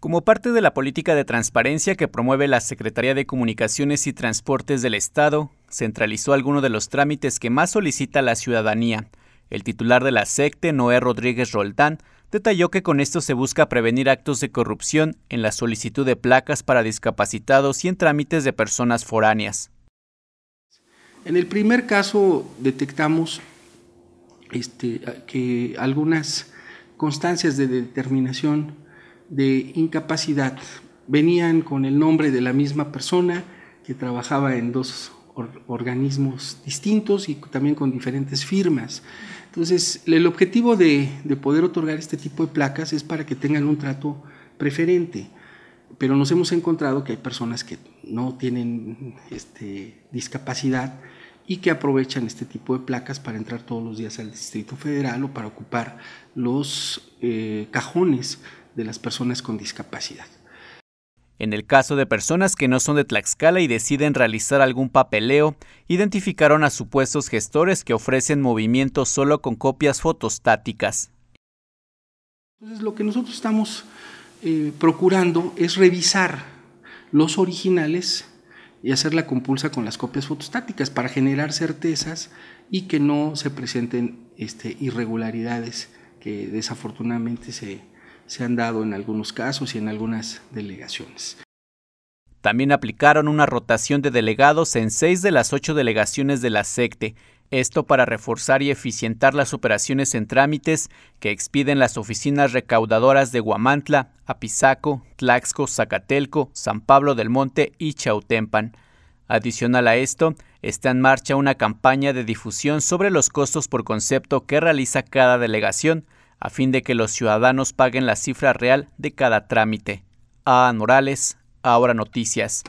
Como parte de la política de transparencia que promueve la Secretaría de Comunicaciones y Transportes del Estado, centralizó algunos de los trámites que más solicita la ciudadanía. El titular de la SECTE, Noé Rodríguez Roldán, detalló que con esto se busca prevenir actos de corrupción en la solicitud de placas para discapacitados y en trámites de personas foráneas. En el primer caso detectamos este, que algunas constancias de determinación de incapacidad. Venían con el nombre de la misma persona que trabajaba en dos organismos distintos y también con diferentes firmas. Entonces, el objetivo de, poder otorgar este tipo de placas es para que tengan un trato preferente pero nos hemos encontrado que hay personas que no tienen este, discapacidad y que aprovechan este tipo de placas para entrar todos los días al Distrito Federal o para ocupar los eh, cajones de las personas con discapacidad. En el caso de personas que no son de Tlaxcala y deciden realizar algún papeleo, identificaron a supuestos gestores que ofrecen movimiento solo con copias fotostáticas. Entonces, lo que nosotros estamos eh, procurando es revisar los originales y hacer la compulsa con las copias fotostáticas para generar certezas y que no se presenten este, irregularidades que desafortunadamente se, se han dado en algunos casos y en algunas delegaciones. También aplicaron una rotación de delegados en seis de las ocho delegaciones de la SECTE, esto para reforzar y eficientar las operaciones en trámites que expiden las oficinas recaudadoras de Guamantla, Apizaco, Tlaxco, Zacatelco, San Pablo del Monte y Chautempan. Adicional a esto, está en marcha una campaña de difusión sobre los costos por concepto que realiza cada delegación, a fin de que los ciudadanos paguen la cifra real de cada trámite. A. Morales, Ahora Noticias.